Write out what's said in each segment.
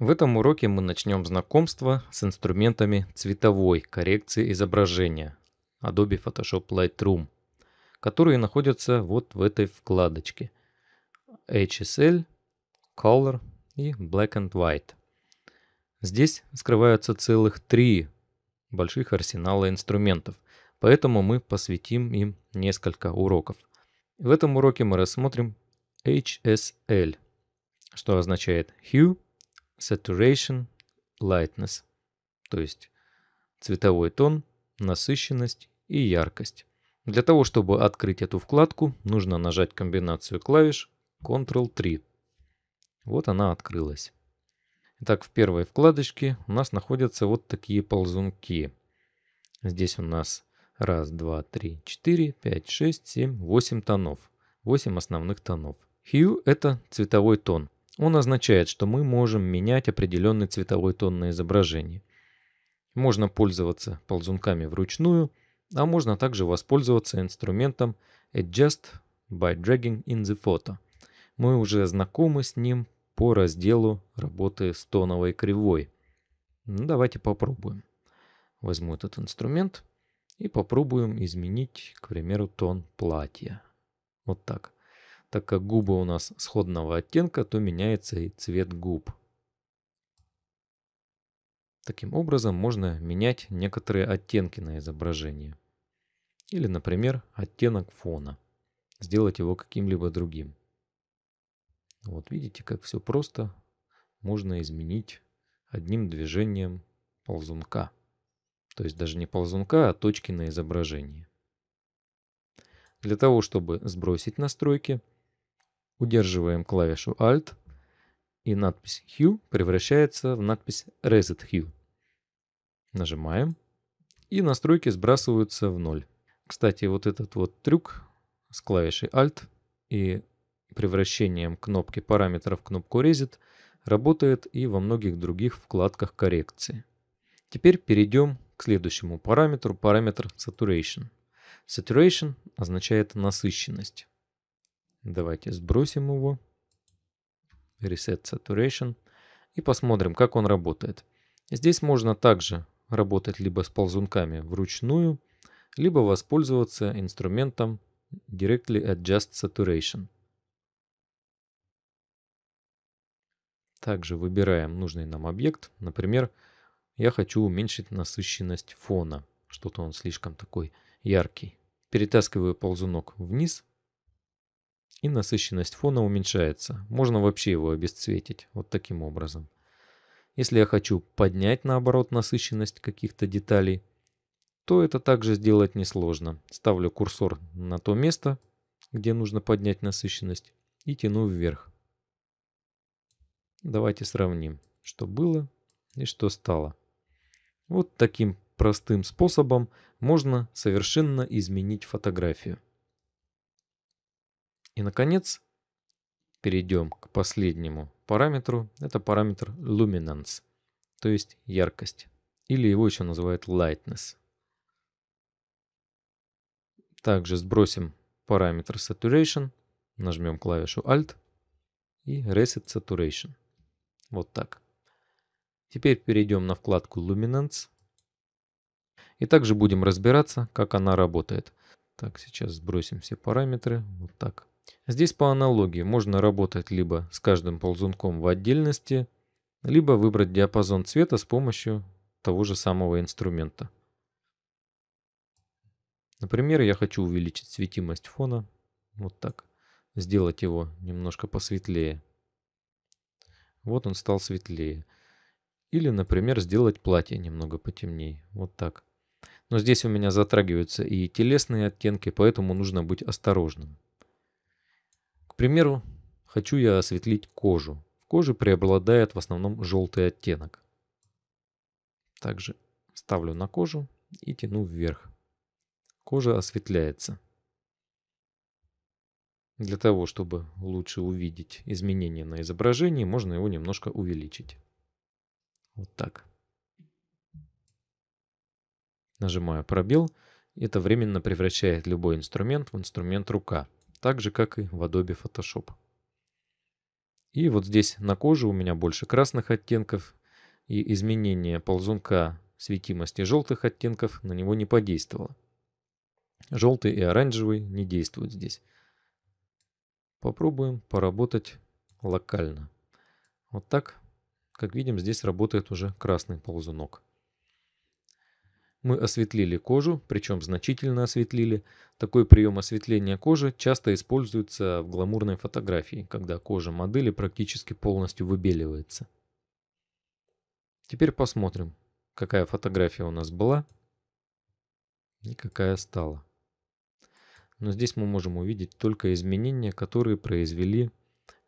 В этом уроке мы начнем знакомство с инструментами цветовой коррекции изображения Adobe Photoshop Lightroom, которые находятся вот в этой вкладочке HSL, Color и Black and White. Здесь скрываются целых три больших арсенала инструментов, поэтому мы посвятим им несколько уроков. В этом уроке мы рассмотрим HSL, что означает Hue saturation, lightness, то есть цветовой тон, насыщенность и яркость. Для того, чтобы открыть эту вкладку, нужно нажать комбинацию клавиш Ctrl-3. Вот она открылась. Итак, в первой вкладочке у нас находятся вот такие ползунки. Здесь у нас 1, 2, 3, 4, 5, 6, 7, 8 тонов. 8 основных тонов. Hue – это цветовой тон. Он означает, что мы можем менять определенный цветовой тон на изображении. Можно пользоваться ползунками вручную, а можно также воспользоваться инструментом Adjust by Dragging in the Photo. Мы уже знакомы с ним по разделу работы с тоновой кривой. Ну, давайте попробуем. Возьму этот инструмент и попробуем изменить, к примеру, тон платья. Вот так. Так как губы у нас сходного оттенка, то меняется и цвет губ. Таким образом можно менять некоторые оттенки на изображении. Или, например, оттенок фона. Сделать его каким-либо другим. Вот видите, как все просто. Можно изменить одним движением ползунка. То есть даже не ползунка, а точки на изображении. Для того, чтобы сбросить настройки, Удерживаем клавишу Alt, и надпись Hue превращается в надпись Reset Hue. Нажимаем, и настройки сбрасываются в ноль. Кстати, вот этот вот трюк с клавишей Alt и превращением кнопки параметров в кнопку Reset работает и во многих других вкладках коррекции. Теперь перейдем к следующему параметру, параметр Saturation. Saturation означает насыщенность. Давайте сбросим его. Reset Saturation. И посмотрим, как он работает. Здесь можно также работать либо с ползунками вручную, либо воспользоваться инструментом Directly Adjust Saturation. Также выбираем нужный нам объект. Например, я хочу уменьшить насыщенность фона. Что-то он слишком такой яркий. Перетаскиваю ползунок вниз и насыщенность фона уменьшается. Можно вообще его обесцветить вот таким образом. Если я хочу поднять наоборот насыщенность каких-то деталей, то это также сделать несложно. Ставлю курсор на то место, где нужно поднять насыщенность и тяну вверх. Давайте сравним, что было и что стало. Вот таким простым способом можно совершенно изменить фотографию. И, наконец, перейдем к последнему параметру. Это параметр luminance, то есть яркость. Или его еще называют lightness. Также сбросим параметр saturation, нажмем клавишу Alt и Reset Saturation. Вот так. Теперь перейдем на вкладку Luminance. И также будем разбираться, как она работает. Так, сейчас сбросим все параметры. Вот так. Здесь по аналогии можно работать либо с каждым ползунком в отдельности, либо выбрать диапазон цвета с помощью того же самого инструмента. Например, я хочу увеличить светимость фона. Вот так. Сделать его немножко посветлее. Вот он стал светлее. Или, например, сделать платье немного потемнее. Вот так. Но здесь у меня затрагиваются и телесные оттенки, поэтому нужно быть осторожным примеру, хочу я осветлить кожу. В коже преобладает в основном желтый оттенок. Также ставлю на кожу и тяну вверх. Кожа осветляется. Для того, чтобы лучше увидеть изменения на изображении, можно его немножко увеличить. Вот так. Нажимаю пробел. Это временно превращает любой инструмент в инструмент рука так же как и в Adobe Photoshop. И вот здесь на коже у меня больше красных оттенков, и изменение ползунка светимости желтых оттенков на него не подействовало. Желтый и оранжевый не действуют здесь. Попробуем поработать локально. Вот так, как видим, здесь работает уже красный ползунок. Мы осветлили кожу, причем значительно осветлили. Такой прием осветления кожи часто используется в гламурной фотографии, когда кожа модели практически полностью выбеливается. Теперь посмотрим, какая фотография у нас была и какая стала. Но здесь мы можем увидеть только изменения, которые произвели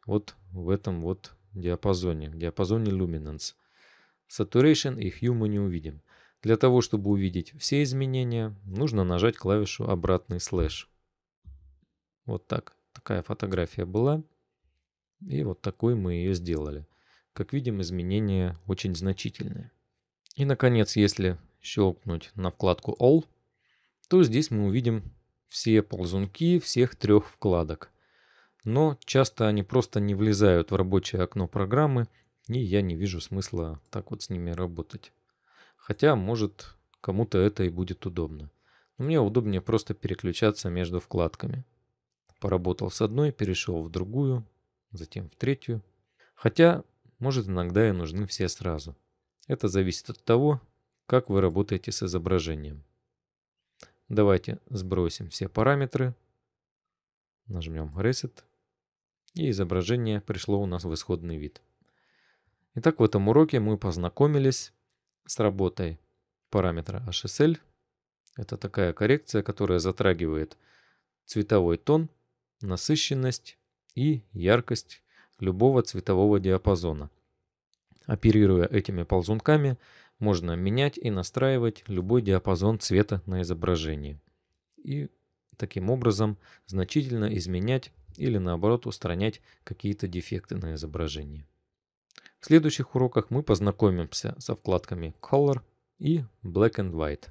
вот в этом вот диапазоне, в диапазоне Luminance. Saturation и Hue мы не увидим. Для того, чтобы увидеть все изменения, нужно нажать клавишу «Обратный слэш». Вот так. Такая фотография была. И вот такой мы ее сделали. Как видим, изменения очень значительные. И, наконец, если щелкнуть на вкладку All, то здесь мы увидим все ползунки всех трех вкладок. Но часто они просто не влезают в рабочее окно программы, и я не вижу смысла так вот с ними работать. Хотя, может, кому-то это и будет удобно. Но мне удобнее просто переключаться между вкладками. Поработал с одной, перешел в другую, затем в третью. Хотя, может, иногда и нужны все сразу. Это зависит от того, как вы работаете с изображением. Давайте сбросим все параметры, нажмем Reset, и изображение пришло у нас в исходный вид. Итак, в этом уроке мы познакомились с работой параметра HSL. Это такая коррекция, которая затрагивает цветовой тон, насыщенность и яркость любого цветового диапазона. Оперируя этими ползунками, можно менять и настраивать любой диапазон цвета на изображении. И таким образом значительно изменять или наоборот устранять какие-то дефекты на изображении. В следующих уроках мы познакомимся со вкладками Color и Black and White.